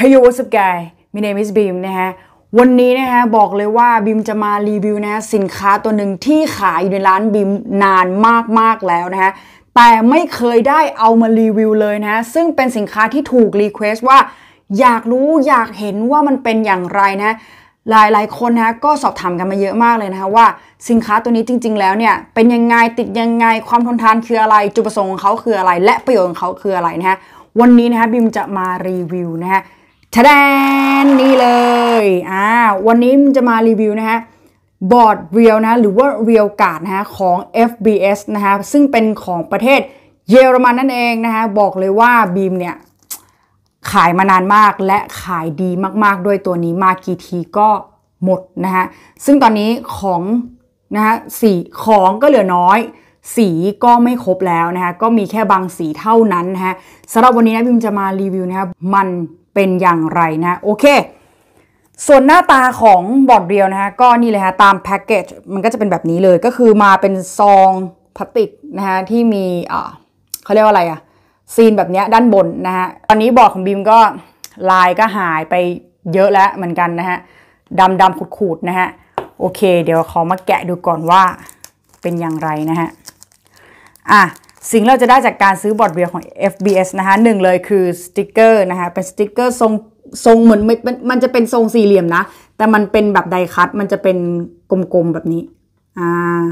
Hey yo what's up guys my name is b m นะฮะ วันนี้นะฮะบอกเลยว่าบิมจะมารีวิวนะฮะสินค้าตัวหนึ่งที่ขายอยู่ในร้านบิมนานมากๆ แล้วนะฮะ แต่ไม่เคยได้เอามารีวิวเลยนะฮะ ซึ่งเป็นสินค้าที่ถูกรีเควสว่า อยากรู้อยากเห็นว่ามันเป็นอย่างไรนะ หลายหลายคนนะก็สอบถามกันมาเยอะมากเลยนะฮะว่าสินค้าตัวนี้จริงๆ แล้วเนี่ย เป็นยังไงติดยังไงความทนทานคืออะไรจุดประสงค์ของเขาคืออะไรและประโยชน์ของเขาคืออะไรนะฮะ วันนี้นะฮะบิมจะมารีวิวนะฮะทะแดนนี่เลย อ่า วันนี้มันจะมารีวิวนะฮะบอร์ดเรียวนะหรือว่าเรียวกาดนะฮะของ FBS นะฮะซึ่งเป็นของประเทศเยอรมันนั่นเองนะฮะบอกเลยว่าบีมเนี่ยขายมานานมากและขายดีมากๆด้วยตัวนี้มากี่ทีก็หมดนะฮะซึ่งตอนนี้ของนะฮะสีของก็เหลือน้อย สีก็ไม่ครบแล้วนะฮะก็มีแค่บางสีเท่านั้นนะฮะสำหรับวันนี้นะบิมจะมารีวิวนะครับมันเป็นอย่างไรนะโอเค ส่วนหน้าตาของบอดเรียวนะฮะก็นี่เลยฮะตามแพ็กเกจมันก็จะเป็นแบบนี้เลยก็คือมาเป็นซองพลาสติกนะฮะที่มีเขาเรียกว่าอะไรอะซีนแบบนี้ด้านบนนะฮะตอนนี้บอดของบิมก็ลายก็หายไปเยอะแล้วเหมือนกันนะฮะดำดำขูดๆนะฮะ โอเคเดี๋ยวขอมาแกะดูก่อนว่า เป็นอย่างไรนะฮะอ่ะสิ่งเราจะได้จากการซื้อบอร์ดเบียร์ของ FBS นะคะหนึ่งเลยคือสติกเกอร์นะคะเป็นสติกเกอร์ทรงทรงเหมือนมันมันจะเป็นทรงสี่เหลี่ยมนะแต่มันเป็นแบบไดคัตมันจะเป็นกลมๆแบบนี้อ่า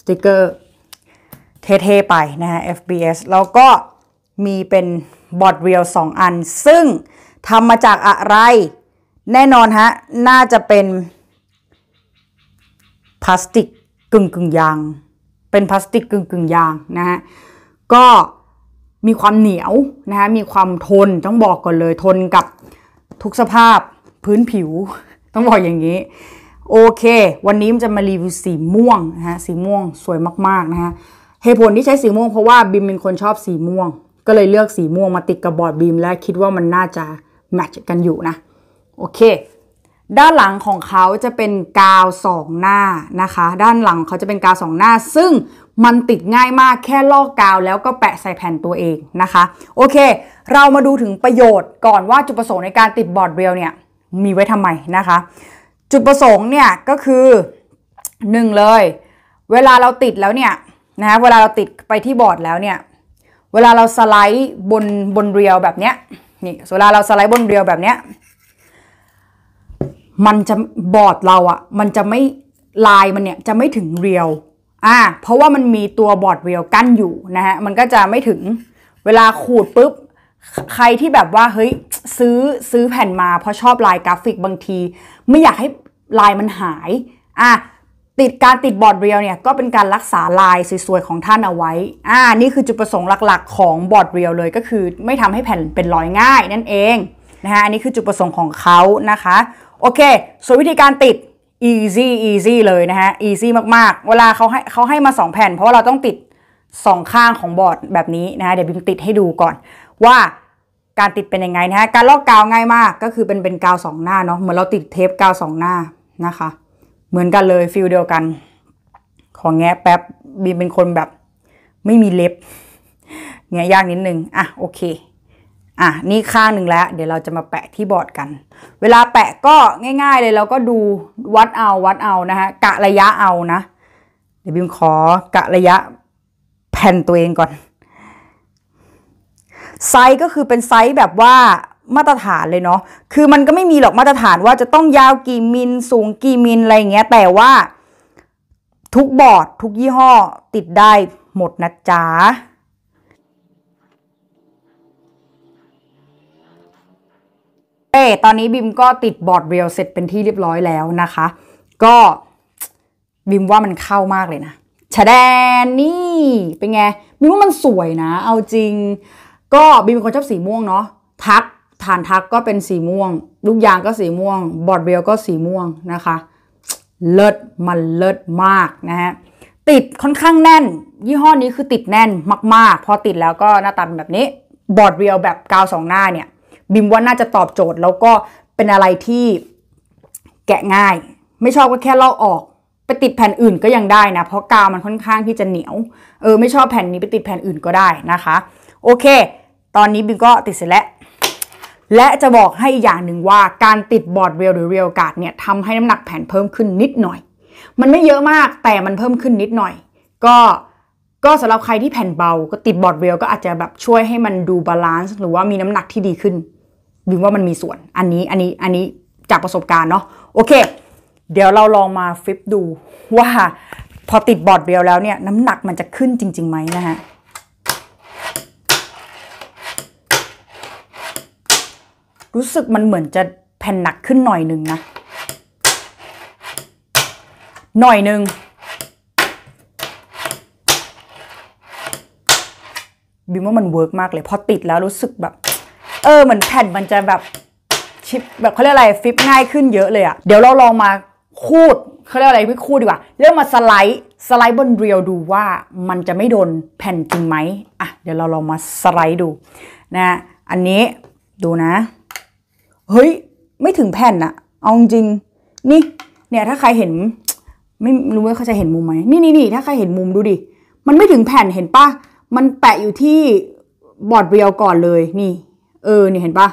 สติกเกอร์เท่ๆไปนะคะ FBS แล้วก็มีเป็นบอร์ดเรียลสองอัน ซึ่งทำมาจากอะไร แน่นอนฮะน่าจะเป็นพลาสติกกึ่งกึ่งยางเป็นพลาสติกกึ่งกึ่งยางนะฮะก็มีความเหนียวนะฮะมีความทนต้องบอกก่อนเลยทนกับทุกสภาพพื้นผิวต้องบอกอย่างนี้โอเค วันนี้มันจะมารีวิวสีม่วงนะฮะสีม่วงสวยมากๆนะฮะเหตุผลที่ใช้สีม่วงเพราะว่าบิมเป็นคนชอบสีม่วง ก็เลยเลือกสีม่วงมาติดกับบอร์ดบิมและคิดว่ามันน่าจะแมทช์กันอยู่นะโอเคด้านหลังของเขาจะเป็นกาวสองหน้านะคะ ด้านหลังเขาจะเป็นกาวสองหน้า ซึ่งมันติดง่ายมากแค่ลอกกาวแล้วก็แปะใส่แผ่นตัวเองนะคะ โอเค เรามาดูถึงประโยชน์ก่อนว่าจุดประสงค์ในการติดบอร์ดเรียลเนี่ยมีไว้ทำไมนะคะ จุดประสงค์เนี่ยก็คือหนึ่งเลย เวลาเราติดแล้วเนี่ยนะเวลาเราติดไปที่บอร์ดแล้วเนี่ยเวลาเราสไลด์บนบนเรียวแบบเนี้ยนี่ เวลาเราสไลด์บนเรียวแบบเนี้ยมันจะบอร์ดเราอะมันจะไม่ลายมันเนี่ยจะไม่ถึงเรียว อ่า เพราะว่ามันมีตัวบอร์ดเรียวกั้นอยู่นะฮะ มันก็จะไม่ถึงเวลาขูดปุ๊บ ใครที่แบบว่า เฮ้ยซื้อซื้อแผ่นมาเพราะชอบลายกราฟิกบางที ไม่อยากให้ลายมันหาย อ่ะติดการติดบอร์ดเรียวเนี่ยก็เป็นการรักษาลายสวยๆของท่านเอาไว้ อ่า นี่คือจุดประสงค์หลักๆ ของบอร์ดเรียวเลยก็คือไม่ทำให้แผ่นเป็นรอยง่าย นั่นเอง นะคะอันนี้คือจุดประสงค์ของเขานะคะโอเคส่วนวิธีการติด easy easy เลยนะฮะ easy มากๆ เวลาเขาให้เขาให้มา 2 แผ่น เพราะาเราต้องติด 2 ข้างของบอร์ดแบบนี้นะฮะ เดี๋ยวบิมติดให้ดูก่อน ว่าการติดเป็นยังไง นะฮะ การลอกกาวง่ายมาก ก็คือเป็นเป็นกาวสองหน้าเนาะ เหมือนเราติดเทปกาวสองหน้านะคะ เหมือนกันเลยฟิลเดียวกัน ของแงะแป๊บบิมเป็นคนแบบไม่มีเล็บแงะยากนิดนึงอ่ะโอเคอ่ะ นี่ข้างหนึ่งแล้ว เดี๋ยวเราจะมาแปะที่บอร์ดกัน เวลาแปะก็ง่ายๆ เลยเราก็ดูวัดเอาวัดเอานะฮะ กะระยะเอานะ เดี๋ยวบิมขอกะระยะแผ่นตัวเองก่อน ไซส์ก็คือเป็นไซส์แบบว่ามาตรฐานเลยเนาะคือมันก็ไม่มีหรอกมาตรฐานว่าจะต้องยาวกี่มิลสูงกี่มิลอะไรเงี้ย แต่ว่าทุกบอร์ดทุกยี่ห้อติดได้หมดนะจ๊ะตตอนนี้บิมก็ติดบอร์ดเรียวเสร็จเป็นที่เรียบร้อยแล้วนะคะ ก็บิมว่ามันเข้ามากเลยนะชะแดนนี่ เป็นไงบิมว่ามันสวยนะ เอาจริง ก็บิมเป็นคนชอบสีม่วงเนาะทักฐานทักก็เป็นสีม่วงลูกยางก็สีม่วงบอร์ดเรียวก็สีม่วงนะคะ เลิศมันเลิศมากนะฮะ ติดค่อนข้างแน่น ยี่ห้อนี้คือติดแน่นมากๆพอติดแล้วก็หน้าตาเป็นแบบนี้บอร์ดเรียวแบบกาวสองหน้าเนี่ยบิมว่าน่าจะตอบโจทย์แล้วก็เป็นอะไรที่แกะง่าย ไม่ชอบก็แค่ลอกออกไปติดแผ่นอื่นก็ยังได้นะเพราะกาวมันค่อนข้างที่จะเหนียวเออไม่ชอบแผ่นนี้ไปติดแผ่นอื่นก็ได้นะคะโอเค ตอนนี้บิมก็ติดเสร็จแล้ว และจะบอกให้อย่างหนึ่งว่าการติดบอร์ดเรียวหรือเรียวการ์ดเนี่ยทำให้น้ำหนักแผ่นเพิ่มขึ้นนิดหน่อย มันไม่เยอะมากแต่มันเพิ่มขึ้นนิดหน่อย ก็ก็สำหรับใครที่แผ่นเบา ก็ติดบอร์ดเรียวก็อาจจะแบบช่วยให้มันดูบาลานซ์หรือว่ามีน้ำหนักที่ดีขึ้นบิวว่ามันมีส่วนอันนี้อันนี้อันนี้จากประสบการณ์เนาะโอเค เดี๋ยวเราลองมาฟลิปดูว่าพอติดบอร์ดเบลแล้วเนี่ย น้ำหนักมันจะขึ้นจริงๆไหมนะฮะ รู้สึกมันเหมือนจะแผ่นหนักขึ้นหน่อยหนึ่งนะหน่อยหนึ่งบิมว่ามันเวิร์กมากเลยพอติดแล้วรู้สึกแบบเออเหมือนแผ่นมันจะแบบชิปแบบเขาเรียกอะไรฟิปง่ายขึ้นเยอะเลยอะเดี๋ยวเราลองมาคูดเขาเรียกอะไรพี่คูดดีกว่าเรื่องมาสไลด์สไลด์บนเรียว ดูว่ามันจะไม่โดนแผ่นจริงไหมอ่ะเดี๋ยวเราลองมาสไลด์ดูนะ อันนี้ดูนะเฮ้ย ไม่ถึงแผ่นอะเอาจริง นี่ เนี่ย ถ้าใครเห็นไม่รู้ว่าเขาจะเห็นมุมไหมนี่นี่นี่ถ้าใครเห็นมุมดูดิมันไม่ถึงแผ่นเห็นปะมันแปะอยู่ที่บอร์ดเรียวก่อนเลยนี่เออเนี่ยเห็นปะ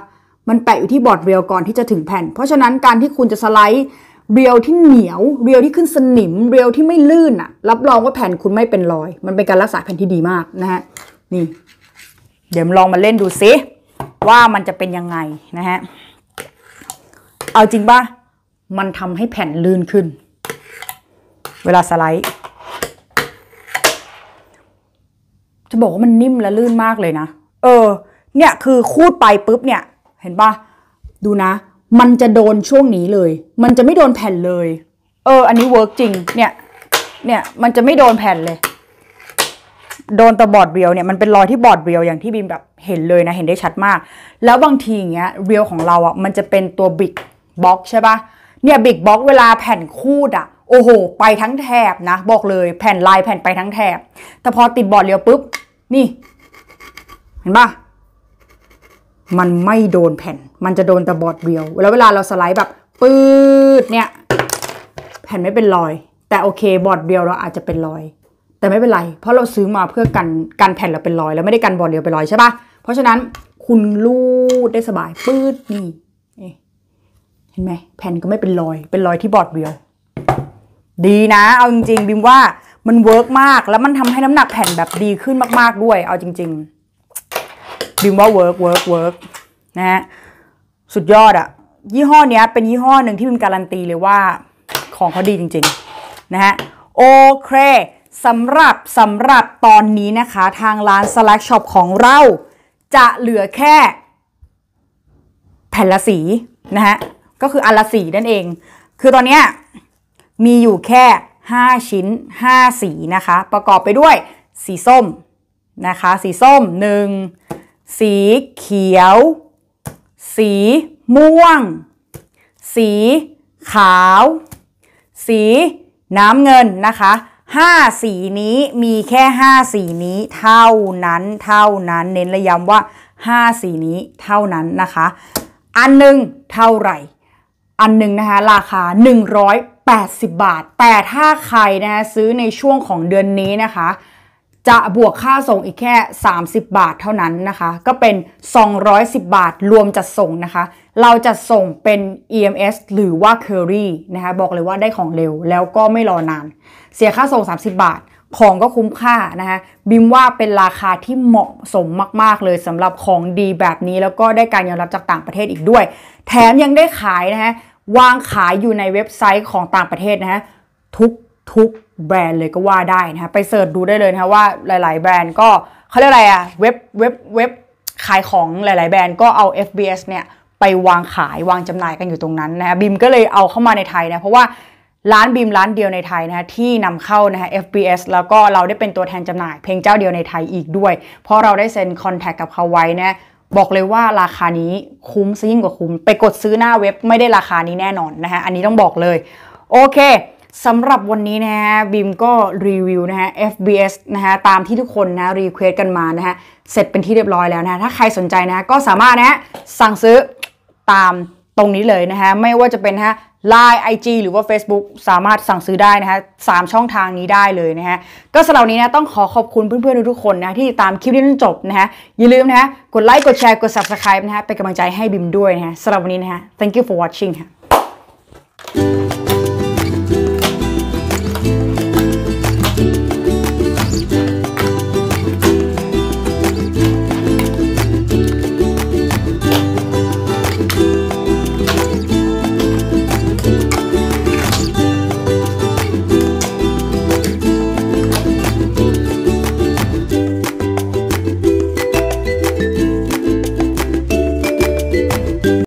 มันแปะอยู่ที่บอร์ดเรียวก่อนที่จะถึงแผ่น เพราะฉะนั้นการที่คุณจะสไลด์ เรียวที่เหนียว เรียวที่ขึ้นสนิม เรียวที่ไม่ลื่นอะรับรองว่าแผ่นคุณไม่เป็นรอย มันเป็นการรักษาแผ่นที่ดีมากนะฮะ นี่ เดี๋ยวลองมาเล่นดูซิว่ามันจะเป็นยังไงนะฮะเอาจริงป่ะมันทำให้แผ่นลื่นขึ้น เวลาสไลด์ จะบอกว่ามันนิ่มและลื่นมากเลยนะเออเนี่ยคือคูดไปปุ๊บเนี่ย เห็นปะดูนะ มันจะโดนช่วงนี้เลย มันจะไม่โดนแผ่นเลย เออ อันนี้เวิร์กจริงเนี่ยเนี่ยมันจะไม่โดนแผ่นเลย โดนตะบอดเรียวเนี่ยมันเป็นรอยที่บอดเรียวอย่างที่บิมแบบเห็นเลยนะเห็นได้ชัดมาก แล้วบางทีอย่างเงี้ยเรียวของเราอ่ะมันจะเป็นตัวบิ๊กบล็อกใช่ปะเนี่ยบิ๊กบล็อกเวลาแผ่นคูดอ่ะ โอ้โหไปทั้งแถบนะบอกเลยแผ่นลายแผ่นไปทั้งแถบแต่พอติดบอดเรียวปุ๊บนี่ เห็นปะมันไม่โดนแผ่น มันจะโดนแต่บอร์ดเบียวแล้วเวลาเราสไลด์แบบปืดเนี่ยแผ่นไม่เป็นรอย แต่โอเคบอร์ดเบียวเราอาจจะเป็นรอย แต่ไม่เป็นไร เพราะเราซื้อมาเพื่อกันกันแผ่นเราเป็นรอย แล้วไม่ได้กันบอร์ดเบียวเป็นรอยใช่ปะเพราะฉะนั้นคุณลูดได้สบายปืดนี่ เห็นไหมแผ่นก็ไม่เป็นรอย เป็นรอยที่บอร์ดเบียวดีนะ เอาจริงๆบิมว่ามันเวิร์กมากแล้วมันทำให้น้ำหนักแผ่นแบบดีขึ้นมากๆ ด้วยเอาจริง ๆบิมว่าเวิร์กเวิร์กเวิร์กนะฮะ สุดยอดอะยี่ห้อนี้เป็นยี่ห้อหนึ่งที่บิมการันตีเลยว่าของเขาดีจริงๆนะฮะโอเคสำหรับสำหรับตอนนี้นะคะทางร้าน Select Shop ของเราจะเหลือแค่แผ่นละสีนะฮะก็คืออันละสีนั่นเอง คือตอนนี้มีอยู่แค่ 5 ชิ้น 5 สีนะคะประกอบไปด้วย สีส้มนะคะสีส้ม1สีเขียว สีม่วง สีขาว สีน้ำเงินนะคะ ห้าสีนี้มีแค่ห้าสีนี้เท่านั้น เท่านั้น เน้นระยำว่าห้าสีนี้เท่านั้นนะคะ อันหนึ่งเท่าไหร่ อันหนึ่งนะคะราคา 180 บาท แต่ถ้าใครนะคะซื้อในช่วงของเดือนนี้นะคะจะบวกค่าส่งอีกแค่ 30 บาทเท่านั้นนะคะ ก็เป็น 210 บาทรวมจัดส่งนะคะ เราจะส่งเป็น EMS หรือว่า Curry นะคะบอกเลยว่าได้ของเร็วแล้วก็ไม่รอนาน เสียค่าส่ง 30 บาท ของก็คุ้มค่านะคะบิมว่าเป็นราคาที่เหมาะสมมากๆเลยสำหรับของดีแบบนี้แล้วก็ได้การยอมรับจากต่างประเทศอีกด้วย แถมยังได้ขายนะคะวางขายอยู่ในเว็บไซต์ของต่างประเทศนะฮะทุกทุกแบรนด์เลยก็ว่าได้นะคะไปเสิร์ชดูได้เลยนะคะว่าหลาย ๆ แบรนด์ก็เขาเรียกอะไรอะเว็บเว็บเว็บขายของหลาย ๆ แบรนด์ก็เอา FBS เนี่ยไปวางขายวางจำหน่ายกันอยู่ตรงนั้นนะคะบิมก็เลยเอาเข้ามาในไทยนะเพราะว่าร้านบิมร้านเดียวในไทยนะคะที่นำเข้านะคะ FBS แล้วก็เราได้เป็นตัวแทนจำหน่าย เพลงเจ้าเดียวในไทยอีกด้วยเพราะเราได้เซ็นคอนแทคกับเขาไว้นะบอกเลยว่าราคานี้คุ้มซะยิ่งกว่าคุ้มไปกดซื้อหน้าเว็บไม่ได้ราคานี้แน่นอนนะคะอันนี้ต้องบอกเลยโอเคสำหรับวันนี้นะฮะบีมก็รีวิวนะฮะ FBS นะฮะ ตามที่ทุกคนนะรีเควสกันมานะฮะเสร็จเป็นที่เรียบร้อยแล้วนะถ้าใครสนใจนะก็สามารถนะสั่งซื้อตามตรงนี้เลยนะฮะไม่ว่าจะเป็นฮะ Line IG หรือว่า Facebook สามารถสั่งซื้อได้นะฮะสามช่องทางนี้ได้เลยนะฮะก็สำหรับนี้นะต้องขอขอบคุณเพื่อนๆ ทุกคนนะที่ตามคลิปนี้จนจบนะฮะอย่าลืมนะฮะกดไลค์กดแชร์กด Subscribe นะฮะเป็นกำลังใจให้บิม ด้วยนะฮะสำหรับวันนี้นะฮะ thank you for watching ค่ะ